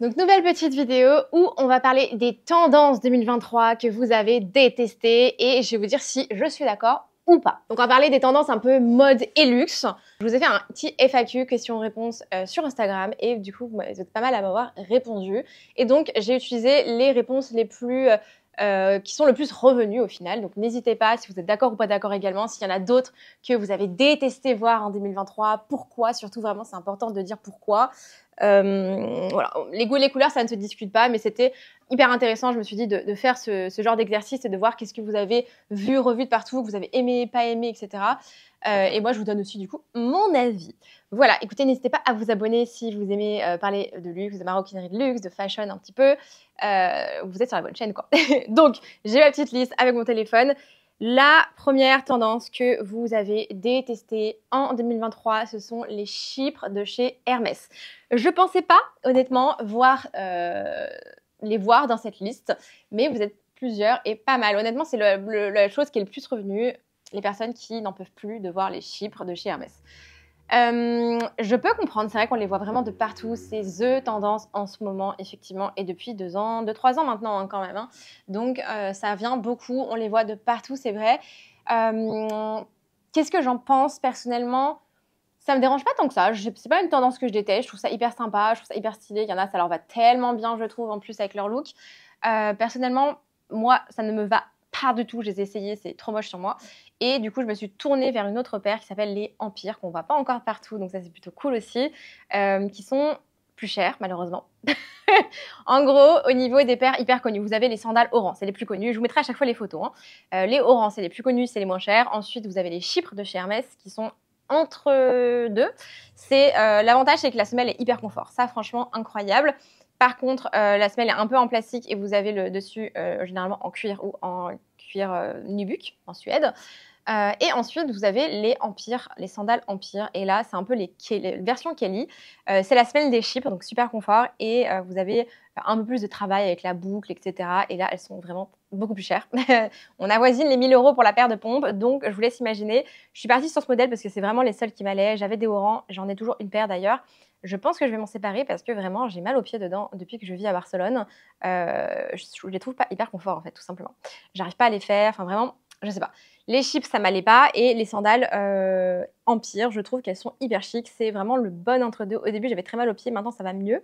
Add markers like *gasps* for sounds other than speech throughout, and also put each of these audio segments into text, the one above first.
Donc nouvelle petite vidéo où on va parler des tendances 2023 que vous avez détestées et je vais vous dire si je suis d'accord ou pas. Donc on va parler des tendances un peu mode et luxe. Je vous ai fait un petit FAQ question-réponse euh, sur Instagram et du coup vous êtes pas mal à m'avoir répondu. Et donc j'ai utilisé les réponses les plus... Euh, euh, qui sont le plus revenus au final. Donc n'hésitez pas si vous êtes d'accord ou pas d'accord également, s'il y en a d'autres que vous avez détesté voir en 2023, pourquoi, surtout vraiment c'est important de dire pourquoi. Euh, les goûts et les couleurs, ça ne se discute pas, mais c'était hyper intéressant, je me suis dit, de, faire ce, genre d'exercice et de voir qu'est-ce que vous avez vu, revu de partout, que vous avez aimé, pas aimé, etc. Euh, et moi, je vous donne aussi, du coup, mon avis. Voilà, écoutez, n'hésitez pas à vous abonner si vous aimez euh, parler de luxe, de maroquinerie de luxe, de fashion un petit peu. vous êtes sur la bonne chaîne, quoi. *laughs* Donc, j'ai ma petite liste avec mon téléphone la première tendance que vous avez détestée en 2023, ce sont les chypres de chez Hermès. Je ne pensais pas, honnêtement, voir euh, les voir dans cette liste, mais vous êtes plusieurs et pas mal. Honnêtement, c'est la chose qui est le plus revenue, les personnes qui n'en peuvent plus de voir les chypres de chez Hermès. Euh, je peux comprendre, c'est vrai qu'on les voit vraiment de partout, c'est the tendance en ce moment, effectivement, et depuis deux ans, deux, trois ans maintenant hein, quand même. Hein. Donc euh, ça vient beaucoup, on les voit de partout, c'est vrai. Euh, qu'est-ce que j'en pense personnellement ça me dérange pas tant que ça. C'est pas une tendance que je déteste. Je trouve ça hyper sympa, je trouve ça hyper stylé. Il y en a, ça leur va tellement bien, je trouve, en plus avec leur look. personnellement, moi, ça ne me va pas du tout. J'ai essayé, c'est trop moche sur moi. Et du coup, je me suis tournée vers une autre paire qui s'appelle les Empires, qu'on voit pas encore partout, donc ça c'est plutôt cool aussi, euh, qui sont plus chères malheureusement. *laughs* en gros, au niveau des paires hyper connues, vous avez les sandales Oran, c'est les plus connues. Je vous mettrai à chaque fois les photos. Hein. Euh, les Oran, c'est les plus connues, c'est les moins chers. Ensuite, vous avez les Chypres de chez Hermès qui sont entre deux. C'est euh, l'avantage, c'est que la semelle est hyper confort. Ça, franchement, incroyable. Par contre, la semelle est un peu en plastique et vous avez le dessus généralement en cuir ou en cuir nubuck en Suède. Euh, et ensuite, vous avez les empires, les sandales empires. Et là, c'est un peu les, version versions Kelly. Euh, c'est la semelle des chips, donc super confort. Et euh, vous avez un peu plus de travail avec la boucle, etc. Et là, elles sont vraiment beaucoup plus chères. *laughs* on avoisine les 1000 euros pour la paire de pompes. Donc, je vous laisse imaginer. Je suis partie sur ce modèle parce que c'est vraiment les seuls qui m'allaient. J'avais des orangs. J'en ai toujours une paire d'ailleurs. Je pense que je vais m'en séparer parce que vraiment j'ai mal aux pieds dedans depuis que je vis à Barcelone. je, je les trouve pas hyper confort en fait, tout simplement. J'arrive pas à les faire. Enfin vraiment, je sais pas. Les chips, ça m'allait pas. Et les sandales en euh, pire, je trouve qu'elles sont hyper chic. C'est vraiment le bon entre-deux. Au début, j'avais très mal aux pieds. Maintenant, ça va mieux.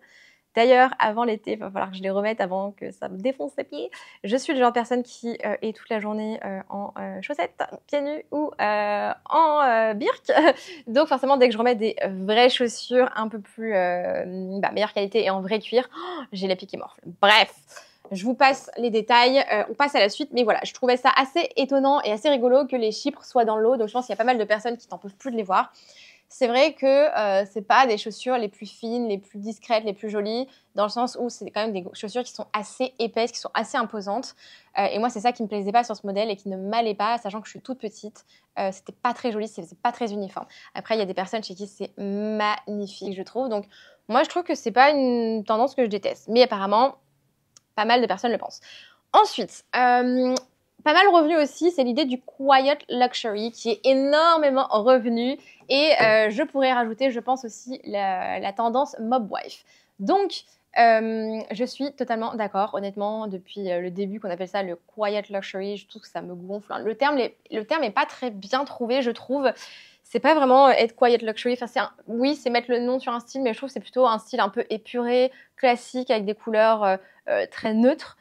D'ailleurs, avant l'été, il va falloir que je les remette avant que ça me défonce les pieds. Je suis le genre de personne qui euh, est toute la journée euh, en chaussettes, pieds nus ou en birk. *laughs* Donc forcément, dès que je remets des vraies chaussures un peu plus bah, meilleure qualité et en vrai cuir, *gasps* j'ai les pieds qui morflent. Bref, je vous passe les détails, euh, on passe à la suite, mais voilà, je trouvais ça assez étonnant et assez rigolo que les Chypres soient dans l'eau, donc je pense qu'il y a pas mal de personnes qui n'en peuvent plus de les voir. C'est vrai que euh, c'est pas des chaussures les plus fines, les plus discrètes, les plus jolies, dans le sens où c'est quand même des chaussures qui sont assez épaisses, qui sont assez imposantes. Euh, et moi, c'est ça qui me plaisait pas sur ce modèle et qui ne m'allait pas, sachant que je suis toute petite. Euh, c'était pas très joli, c'était pas très uniforme. Après, il y a des personnes chez qui c'est magnifique, je trouve. Donc, moi, je trouve que c'est pas une tendance que je déteste. Mais apparemment, pas mal de personnes le pensent. Ensuite, euh, pas mal revenu aussi, c'est l'idée du quiet luxury qui est énormément revenu. Et euh, je pourrais rajouter, je pense aussi, la, tendance mob wife. Donc, euh, je suis totalement d'accord. Honnêtement, depuis le début qu'on appelle ça le quiet luxury, je trouve que ça me gonfle. Le terme, le terme n'est pas très bien trouvé, je trouve c'est pas vraiment euh, être quiet luxury. Enfin, oui, c'est mettre le nom sur un style, mais je trouve que c'est plutôt un style un peu épuré, classique, avec des couleurs euh, euh, très neutres,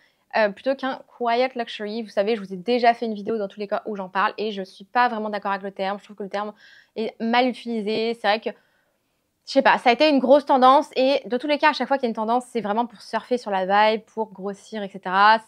plutôt qu'un quiet luxury. Vous savez, je vous ai déjà fait une vidéo dans tous les cas où j'en parle et je suis pas vraiment d'accord avec le terme. Je trouve que le terme est mal utilisé. C'est vrai que je sais pas, ça a été une grosse tendance et de tous les cas, à chaque fois qu'il y a une tendance, c'est vraiment pour surfer sur la vibe, pour grossir, etc.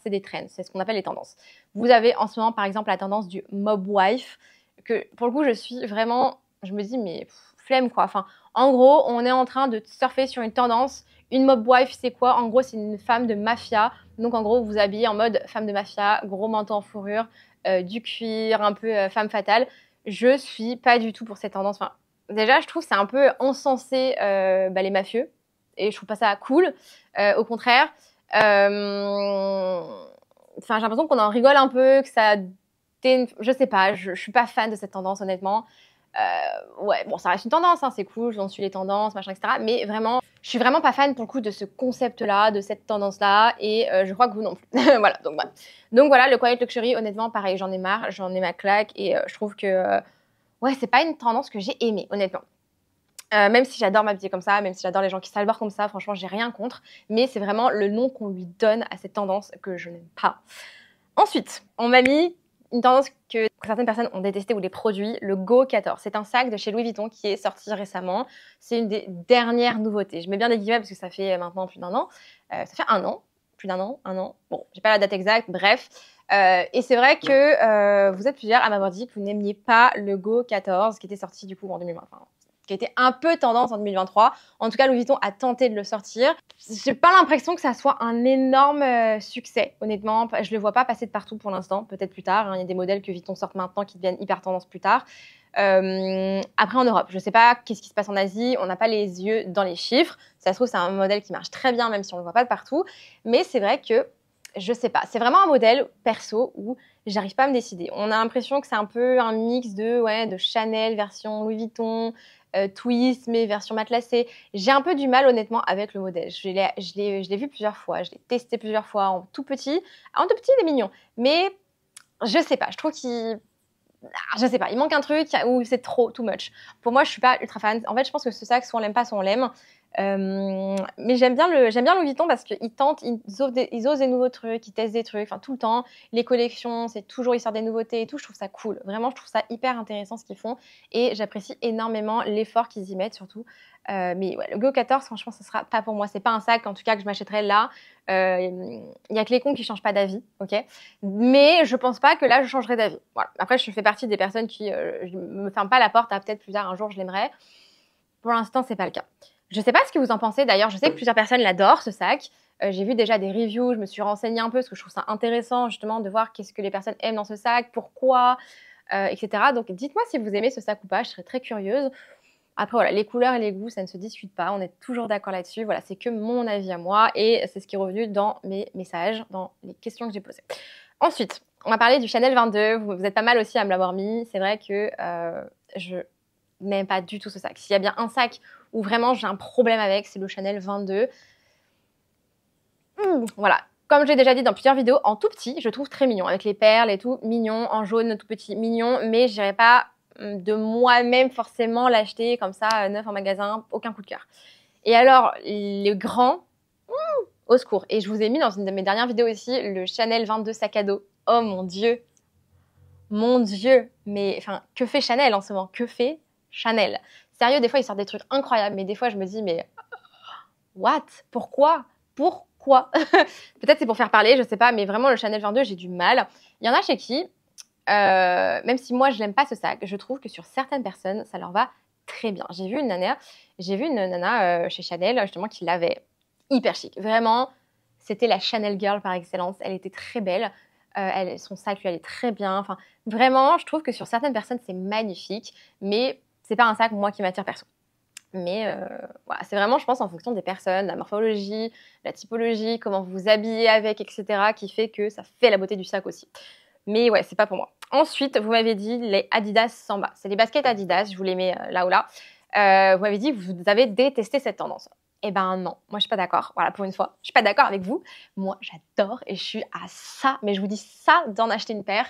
C'est des trends, c'est ce qu'on appelle les tendances. Vous avez en ce moment, par exemple, la tendance du mob wife que pour le coup, je suis vraiment, je me dis, mais flemme quoi. Enfin, en gros, on est en train de surfer sur une tendance. Une mob wife, c'est quoi En gros, c'est une femme de mafia. Donc, en gros, vous vous habillez en mode femme de mafia, gros manteau en fourrure, euh, du cuir, un peu euh, femme fatale. Je suis pas du tout pour cette tendance. Enfin, déjà, je trouve c'est un peu encensé euh, bah, les mafieux. Et je trouve pas ça cool. au contraire, enfin, j'ai l'impression qu'on en rigole un peu, que ça je sais pas, je, suis pas fan de cette tendance honnêtement. Euh, ouais, bon, ça reste une tendance, hein, c'est cool, j'en suis les tendances, machin, etc. Mais vraiment, je suis vraiment pas fan pour le coup de ce concept-là, de cette tendance-là, et euh, je crois que vous non plus. *laughs* voilà, donc, donc voilà, le quiet luxury, honnêtement, pareil, j'en ai marre, j'en ai ma claque, et euh, je trouve que ouais, c'est pas une tendance que j'ai aimée, honnêtement. même si j'adore m'habiller comme ça, même si j'adore les gens qui s'alborent comme ça, franchement, j'ai rien contre, mais c'est vraiment le nom qu'on lui donne à cette tendance que je n'aime pas. Ensuite, on m'a mis une tendance que certaines personnes ont détesté ou les produits, le Go 14. C'est un sac de chez Louis Vuitton qui est sorti récemment. C'est une des dernières nouveautés. Je mets bien des guillemets parce que ça fait euh, maintenant plus d'un an. Euh, ça fait un an, plus d'un an, un an. Bon, j'ai pas la date exacte, bref. Euh, et c'est vrai que vous êtes plusieurs à m'avoir dit que vous n'aimiez pas le Go 14 qui était sorti du coup en 2020 qui été un peu tendance en 2023. En tout cas, Louis Vuitton a tenté de le sortir. J'ai pas l'impression que ça soit un énorme euh, succès, honnêtement. Je le vois pas passer de partout pour l'instant, peut-être plus tard. Hein. Il y a des modèles que Vuitton sort maintenant qui deviennent hyper tendance plus tard. Euh, après en Europe, je sais pas qu'est-ce qui se passe en Asie, on n'a pas les yeux dans les chiffres. Ça se trouve c'est un modèle qui marche très bien même si on le voit pas de partout. Mais c'est vrai que je sais pas. C'est vraiment un modèle perso où j'arrive pas à me décider. On a l'impression que c'est un peu un mix de ouais de Chanel version Louis Vuitton, twist, mais version matelassée. J'ai un peu du mal honnêtement avec le modèle. Je l'ai vu plusieurs fois, je l'ai testé plusieurs fois en tout petit. En tout petit, il est mignon, mais je sais pas, je trouve qu'il je sais pas, il manque un truc ou c'est trop, too much. Pour moi, je suis pas ultra fan. En fait, je pense que ce sac, soit on l'aime pas, soit on l'aime. Euh, mais j'aime bien le j'aime bien Vuitton parce qu'ils tentent, ils osent, des, ils osent, des, nouveaux trucs, ils testent des trucs, enfin tout le temps. Les collections, c'est toujours ils sortent des nouveautés et tout. Je trouve ça cool. Vraiment, je trouve ça hyper intéressant ce qu'ils font et j'apprécie énormément l'effort qu'ils y mettent surtout. Euh, mais le Go 14, franchement, ce sera pas pour moi. C'est pas un sac en tout cas que je m'achèterais là. Il euh, n'y y a que les cons qui changent pas d'avis, ok. Mais je pense pas que là je changerai d'avis. Voilà. Après, je fais partie des personnes qui ne me ferment pas la porte à peut-être plus tard un jour je l'aimerais. Pour l'instant, c'est pas le cas. Je ne sais pas ce que vous en pensez. D'ailleurs, je sais que plusieurs personnes l'adorent, ce sac. Euh, j'ai vu déjà des reviews, je me suis renseignée un peu parce que je trouve ça intéressant justement de voir qu'est-ce que les personnes aiment dans ce sac, pourquoi, euh, etc. Donc dites-moi si vous aimez ce sac ou pas, je serais très curieuse. Après voilà, les couleurs et les goûts, ça ne se discute pas, on est toujours d'accord là-dessus. Voilà, c'est que mon avis à moi et c'est ce qui est revenu dans mes messages, dans les questions que j'ai posées. Ensuite, on va parler du Chanel 22. Vous, vous êtes pas mal aussi à me l'avoir mis. C'est vrai que euh, je n'aime pas du tout ce sac. S'il y a bien un sac où vraiment j'ai un problème avec, c'est le Chanel 22. Mmh, voilà. Comme j'ai déjà dit dans plusieurs vidéos, en tout petit, je trouve très mignon, avec les perles et tout, mignon, en jaune, tout petit, mignon, mais j'irai pas mmh, de moi-même forcément l'acheter comme ça, euh, neuf en magasin, aucun coup de cœur. Et alors, le grand, mmh, au secours. Et je vous ai mis dans une de mes dernières vidéos aussi le Chanel 22 sac à dos. Oh mon dieu, mon dieu, mais enfin, que fait Chanel en ce moment Que fait Chanel Sérieux, des fois, ils sortent des trucs incroyables, mais des fois, je me dis, mais what Pourquoi Pourquoi *laughs* Peut-être c'est pour faire parler, je sais pas, mais vraiment, le Chanel 22, j'ai du mal. Il y en a chez qui, euh, même si moi, je n'aime pas ce sac, je trouve que sur certaines personnes, ça leur va très bien. J'ai vu une nana, j'ai vu une nana euh, chez Chanel, justement, qui l'avait hyper chic. Vraiment, c'était la Chanel Girl par excellence. Elle était très belle. Euh, son sac lui allait très bien. Enfin, vraiment, je trouve que sur certaines personnes, c'est magnifique. Mais c'est pas un sac, moi, qui m'attire perso. Mais euh, c'est vraiment, je pense, en fonction des personnes, la morphologie, la typologie, comment vous vous habillez avec, etc., qui fait que ça fait la beauté du sac aussi. Mais ouais, c'est pas pour moi. Ensuite, vous m'avez dit les Adidas Samba. C'est les baskets Adidas, je vous les mets euh, là ou là. Euh, vous m'avez dit vous avez détesté cette tendance. Eh ben non, moi je suis pas d'accord. Voilà, pour une fois, je suis pas d'accord avec vous. Moi, j'adore et je suis à ça, mais je vous dis ça d'en acheter une paire.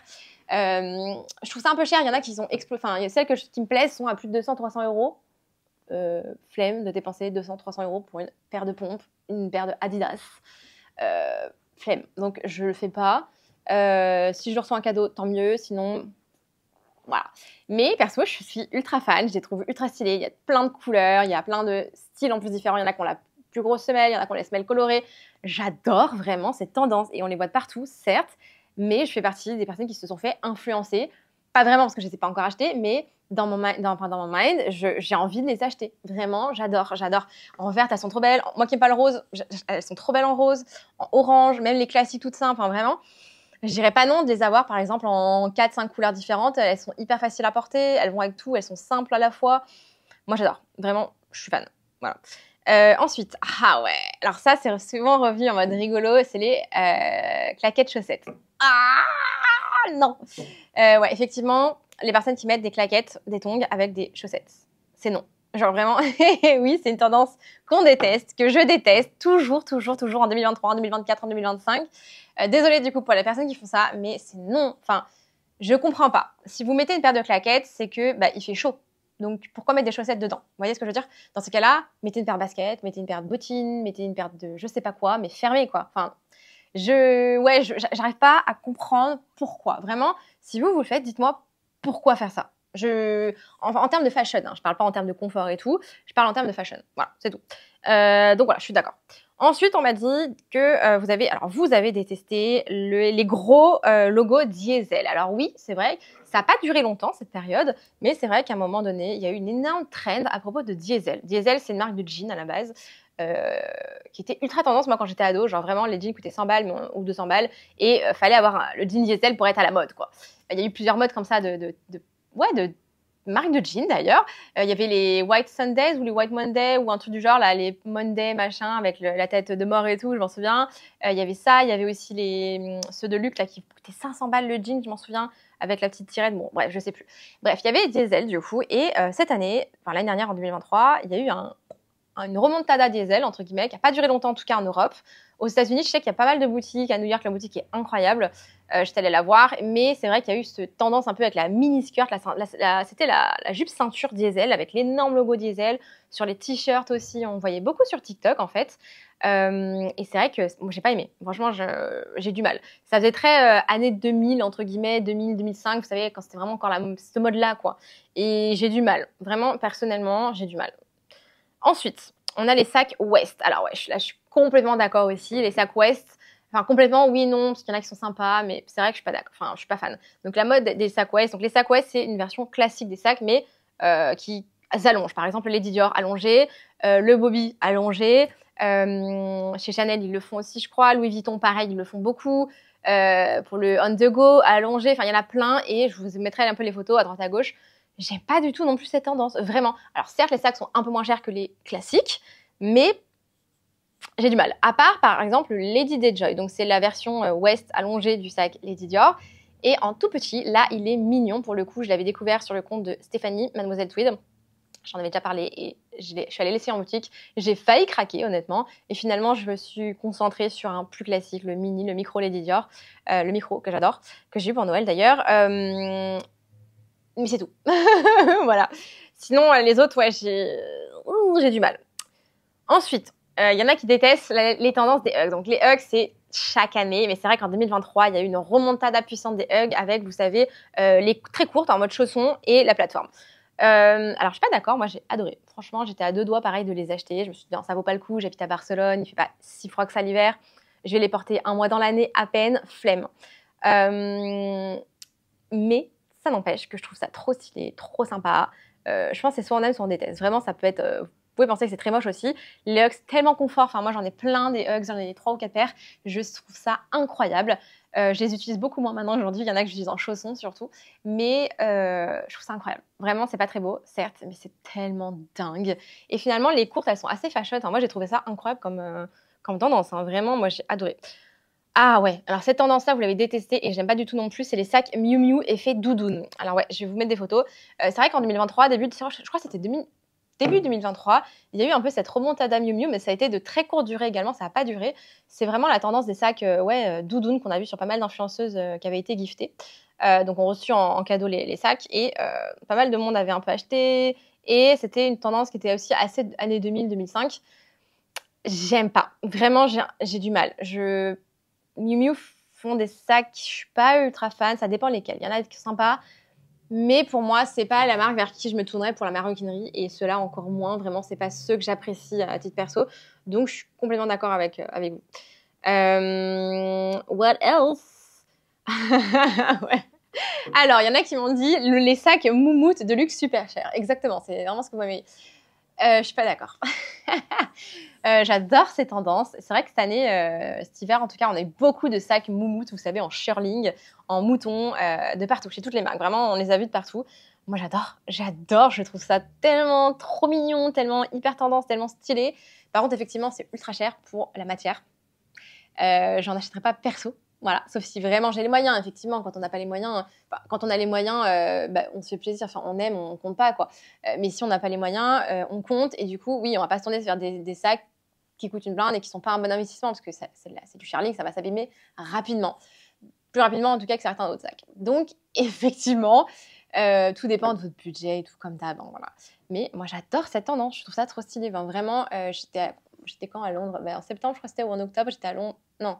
Euh, je trouve ça un peu cher. Il y en a qui sont Enfin, celles que je, qui me plaisent sont à plus de 200-300 euros. Euh, flemme de dépenser 200-300 euros pour une paire de pompes, une paire de Adidas. Euh, flemme. Donc je le fais pas. si je reçois un cadeau, tant mieux. Sinon, mais perso, je suis ultra fan, je les trouve ultra stylées, Il y a plein de couleurs, il y a plein de styles en plus différents. Il y en a qu'on ont la plus grosse semelle, il y en a qui ont les semelles colorées. J'adore vraiment cette tendance et on les voit de partout, certes, mais je fais partie des personnes qui se sont fait influencer. Pas vraiment parce que je ne les ai pas encore achetées, mais dans mon, mind, j'ai envie de les acheter. Vraiment, j'adore, j'adore. En verte, elles sont trop belles. Moi qui n'aime pas le rose, elles sont trop belles en rose, en orange, même les classiques toutes simples, vraiment. Je dirais pas non de les avoir, par exemple, en 4-5 couleurs différentes. Elles sont hyper faciles à porter, elles vont avec tout, elles sont simples à la fois. Moi, j'adore. Vraiment, je suis fan. Voilà. Euh, ensuite, ah ouais, alors ça, c'est souvent revu en mode rigolo, c'est les euh, claquettes chaussettes. Ah non euh, Ouais, effectivement, les personnes qui mettent des claquettes, des tongs avec des chaussettes, c'est non. Genre vraiment, *laughs* oui, c'est une tendance qu'on déteste, que je déteste toujours, toujours, toujours en 2023, en 2024, en 2025. Euh, désolée du coup pour les personnes qui font ça, mais c'est non. Enfin, je comprends pas. Si vous mettez une paire de claquettes, c'est que bah, il fait chaud. Donc pourquoi mettre des chaussettes dedans Vous voyez ce que je veux dire Dans ce cas-là, mettez une paire de baskets, mettez une paire de bottines, mettez une paire de je sais pas quoi, mais fermez quoi. Enfin, je ouais, j'arrive pas à comprendre pourquoi. Vraiment, si vous vous le faites, dites-moi pourquoi faire ça en, termes de fashion, je hein, je parle pas en termes de confort et tout, je parle en termes de fashion. Voilà, c'est tout. Euh, donc voilà, je suis d'accord. Ensuite, on m'a dit que euh, vous avez, alors vous avez détesté les gros euh, logos diesel. Alors oui, c'est vrai, ça n'a pas duré longtemps cette période, mais c'est vrai qu'à un moment donné, il y a eu une énorme trend à propos de diesel. Diesel, c'est une marque de jeans à la base. qui était ultra tendance moi quand j'étais ado genre vraiment les jeans coûtaient 100 balles ou 200 balles et fallait avoir le jean diesel pour être à la mode quoi il y a eu plusieurs modes comme ça de, de ouais, de marque de jeans d'ailleurs. Euh, il y avait les White Sundays ou les White Monday ou un truc du genre, là, les Monday machin avec la tête de mort et tout, je m'en souviens. Euh, il y avait ça, il y avait aussi les, mm, ceux de Luc là, qui coûtaient 500 balles le jean, je m'en souviens, avec la petite tirette. Bon, bref, je sais plus. Bref, il y avait Diesel du coup. Et euh, cette année, enfin l'année dernière en 2023, il y a eu une remontada Diesel, entre guillemets, qui n'a pas duré longtemps en tout cas en Europe. Aux États-Unis, je sais qu'il y a pas mal de boutiques. À New York, la boutique est incroyable. Euh, je suis allée la voir. Mais c'est vrai qu'il y a eu cette tendance un peu avec la mini-skirt. C'était la, jupe ceinture diesel avec l'énorme logo diesel. Sur les t-shirts aussi, on voyait beaucoup sur TikTok en fait. Euh, et c'est vrai que moi, j'ai pas aimé. Franchement, j'ai du mal. Ça faisait très euh, années 2000, entre guillemets, 2000, 2005, vous savez, quand c'était vraiment encore ce mode-là, quoi. Et j'ai du mal. Vraiment, personnellement, j'ai du mal. Ensuite, on a les sacs West. Alors ouais, là, je suis complètement d'accord aussi. Les sacs West, enfin complètement oui non parce qu'il y en a qui sont sympas, mais c'est vrai que je suis pas d'accord. je suis pas fan. Donc la mode des sacs West. Donc les sacs West, c'est une version classique des sacs, mais euh, qui s'allonge. Par exemple, les Dior allongés, euh, le Bobby allongé. Euh, chez Chanel, ils le font aussi, je crois. Louis Vuitton, pareil, ils le font beaucoup. pour le on the go, allongé, enfin, il y en a plein. Et je vous mettrai un peu les photos à droite à gauche. J'aime pas du tout non plus cette tendance, vraiment. Alors, certes, les sacs sont un peu moins chers que les classiques, mais j'ai du mal. À part, par exemple, Lady DeJoy. Donc, c'est la version West euh, ouest allongée du sac Lady Dior. Et en tout petit, là, il est mignon. Pour le coup, je l'avais découvert sur le compte de Stéphanie, Mademoiselle Tweed. J'en avais déjà parlé et je, suis allée laisser en boutique. J'ai failli craquer, honnêtement. Et finalement, je me suis concentrée sur un plus classique, le mini, le micro Lady Dior. Euh, le micro que j'adore, que j'ai eu pour Noël d'ailleurs. Euh, mais c'est tout. *laughs* voilà. Sinon, les autres, ouais, j'ai du mal. Ensuite, il euh, y en a qui détestent les tendances des hugs. Donc les hugs, c'est chaque année, mais c'est vrai qu'en 2023, il y a eu une remontada puissante des hugs avec, vous savez, euh, les très courtes en mode chausson et la plateforme. Euh, alors, je suis pas d'accord, moi j'ai adoré. Franchement, j'étais à deux doigts pareil de les acheter. Je me suis dit, ça ça vaut pas le coup, j'habite à Barcelone, il fait pas si froid que ça l'hiver. Je vais les porter un mois dans l'année à peine, flemme. mais ça n'empêche que je trouve ça trop stylé, trop sympa. je pense que c'est soit on aime, soit on déteste. Vraiment, ça peut être pouvez penser que c'est très moche aussi. Les hugs tellement confort. Enfin, moi, j'en ai plein des hugs, j'en ai trois ou quatre paires. Je trouve ça incroyable. Euh, je les utilise beaucoup moins maintenant aujourd'hui. Il y en a que j'utilise en chaussons surtout. Mais euh, je trouve ça incroyable. Vraiment, c'est pas très beau, certes, mais c'est tellement dingue. Et finalement, les courtes, elles sont assez fashion. Moi, j'ai trouvé ça incroyable comme, euh, comme tendance. Hein. Vraiment, moi, j'ai adoré. Ah ouais, alors cette tendance-là, vous l'avez détestée et j'aime pas du tout non plus, c'est les sacs Miu Miu effet doudoune. Alors ouais, je vais vous mettre des photos. c'est vrai qu'en 2023, début de je crois que c'était 2000, début 2023, il y a eu un peu cette remontada à Miu, mais ça a été de très courte durée également, ça n'a pas duré. C'est vraiment la tendance des sacs euh, ouais, euh, doudounes qu'on a vu sur pas mal d'influenceuses euh, qui avaient été giftées. donc on reçut en, cadeau les, sacs et pas mal de monde avait un peu acheté. Et c'était une tendance qui était aussi assez années 2000-2005. J'aime pas. Vraiment, j'ai du mal. Je... Miu font des sacs, je suis pas ultra fan, ça dépend lesquels. Il y en a qui sont sympas, mais pour moi, c'est pas la marque vers qui je me tournerais pour la maroquinerie et cela encore moins. Vraiment, c'est pas ceux que j'apprécie euh, à titre perso. Donc, je suis complètement d'accord avec, euh, avec vous. Euh, what else *laughs* Alors, il y en a qui m'ont dit le, les sacs moumoutes de luxe super chers. Exactement, c'est vraiment ce que vous m'avez dit. je suis pas d'accord. *laughs* Euh, j'adore ces tendances. C'est vrai que cette année, euh, cet hiver en tout cas, on a eu beaucoup de sacs moumoutes, vous savez, en shirling, en mouton, euh, de partout, chez toutes les marques. Vraiment, on les a vus de partout. Moi, j'adore, j'adore, je trouve ça tellement trop mignon, tellement hyper tendance, tellement stylé. Par contre, effectivement, c'est ultra cher pour la matière. J'en achèterai pas perso, voilà, sauf si vraiment j'ai les moyens, effectivement, quand on n'a pas les moyens, quand on a les moyens, bah, on se fait plaisir, enfin, on aime, on compte pas, quoi. mais si on n'a pas les moyens, on compte, et du coup, oui, on va pas se tourner vers des sacs qui coûtent une blinde et qui ne sont pas un bon investissement parce que c'est du charling, ça va s'abîmer rapidement. Plus rapidement en tout cas que certains autres sacs. Donc *laughs* effectivement, euh, tout dépend de votre budget et tout comme ça hein, Voilà. Mais moi j'adore cette tendance, je trouve ça trop stylé. vraiment, euh, j'étais quand à Londres ben, En septembre je crois c'était ou en octobre, j'étais à Londres. Non,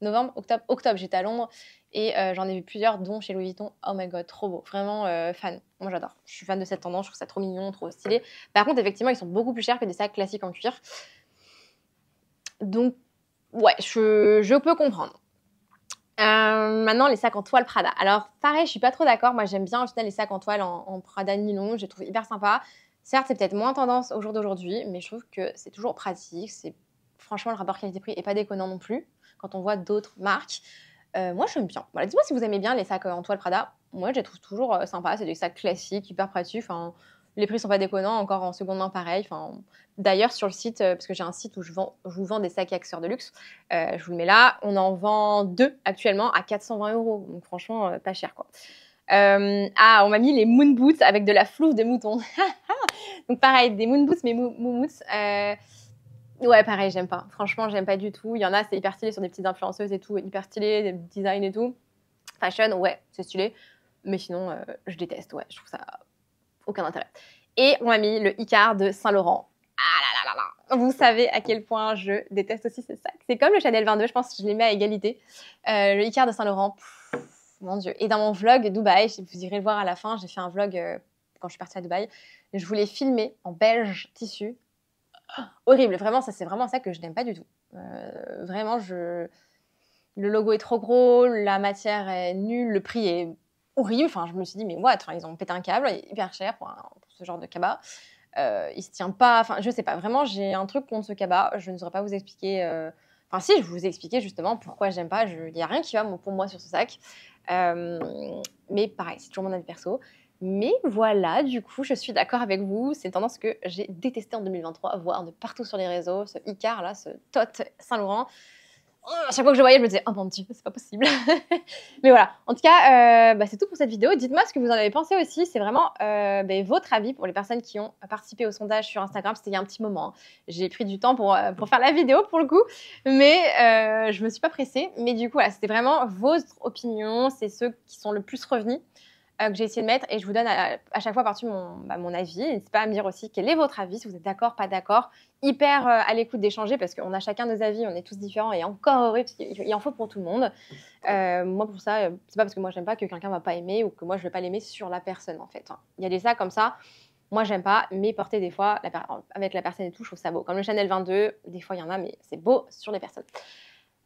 novembre, octobre, octobre j'étais à Londres et euh, j'en ai vu plusieurs dont chez Louis Vuitton. Oh my god, trop beau, vraiment fan. Moi j'adore, je suis fan de cette tendance, je trouve ça trop mignon, trop stylé. Par contre effectivement ils sont beaucoup plus chers que des sacs classiques en cuir. Donc, ouais, je, je peux comprendre. Euh, maintenant, les sacs en toile Prada. Alors, pareil, je suis pas trop d'accord. Moi, j'aime bien en les sacs en toile en, Prada nylon. Je les trouve hyper sympa. Certes, c'est peut-être moins tendance au jour d'aujourd'hui, mais je trouve que c'est toujours pratique. C'est franchement le rapport qualité-prix est pas déconnant non plus quand on voit d'autres marques. Euh, moi, j'aime bien. Voilà, dites-moi si vous aimez bien les sacs euh, en toile Prada. Moi, je les trouve toujours euh, sympas. C'est des sacs classiques, hyper pratiques. Enfin, les prix sont pas déconnants, encore en seconde main, pareil. Enfin, D'ailleurs, sur le site, euh, parce que j'ai un site où je, vends, je vous vends des sacs et accessoires de luxe, euh, je vous le mets là. On en vend deux actuellement à 420 euros. Donc, franchement, euh, pas cher, quoi. ah, on m'a mis les moon boots avec de la flouve de mouton. *laughs* donc, pareil, des moon boots, mais moumous Ouais, pareil, j'aime pas. Franchement, j'aime pas du tout. Il y en a, c'est hyper stylé sur des petites influenceuses et tout, hyper stylé, des design et tout. Fashion, ouais, c'est stylé. Mais sinon, je déteste, ouais, je trouve ça aucun intérêt. Et on m'a mis le icar de Saint-Laurent. Ah Vous savez à quel point je déteste aussi ce sac. C'est comme le Chanel 22, je pense que je les mets à égalité. Euh, le Icar de Saint-Laurent, mon Dieu. Et dans mon vlog Dubaï, vous irez le voir à la fin, j'ai fait un vlog euh, quand je suis partie à Dubaï. Je voulais filmer en belge tissu. Oh, horrible, vraiment, ça c'est vraiment ça que je n'aime pas du tout. Euh, vraiment, je... le logo est trop gros, la matière est nulle, le prix est horrible. Enfin, je me suis dit, mais what Ils ont pété un câble, hyper cher pour, ce genre de cabas. Euh, il se tient pas. Enfin, je sais pas. Vraiment, j'ai un truc contre ce cabas. Je ne saurais pas vous expliquer. Euh, enfin, si, je vous ai expliqué justement pourquoi j'aime pas. Il n'y a rien qui va pour moi sur ce sac. Euh, mais pareil, c'est toujours mon avis perso. Mais voilà, du coup, je suis d'accord avec vous. C'est une tendance que j'ai détestée en 2023, voir de partout sur les réseaux. Ce Icar là, ce Tot Saint Laurent à chaque fois que je voyais, je me disais, oh mon dieu, c'est pas possible. *laughs* Mais voilà. En tout cas, euh, bah, c'est tout pour cette vidéo. Dites-moi ce que vous en avez pensé aussi. C'est vraiment euh, bah, votre avis pour les personnes qui ont participé au sondage sur Instagram. C'était il y a un petit moment. Hein. J'ai pris du temps pour, euh, pour faire la vidéo pour le coup. Mais je me suis pas pressée. Mais du coup, c'était vraiment votre opinion. C'est ceux qui sont le plus revenus. Euh, que j'ai essayé de mettre et je vous donne à, chaque fois partout mon, bah, mon avis. N'hésitez pas à me dire aussi quel est votre avis, si vous êtes d'accord, pas d'accord. Hyper euh, à l'écoute d'échanger parce qu'on a chacun nos avis, on est tous différents et encore heureux, parce qu'il en faut pour tout le monde. Euh, moi, pour ça, c'est pas parce que moi j'aime pas que quelqu'un va pas aimer ou que moi je vais pas l'aimer sur la personne en fait. Hein. Il y a des ça comme ça. Moi, j'aime pas, mais porter des fois avec la personne et tout, je trouve ça beau. Comme le Chanel 22, des fois il y en a, mais c'est beau sur les personnes.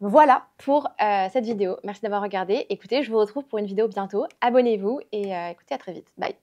Voilà pour euh, cette vidéo. Merci d'avoir regardé. Écoutez, je vous retrouve pour une vidéo bientôt. Abonnez-vous et euh, écoutez, à très vite. Bye.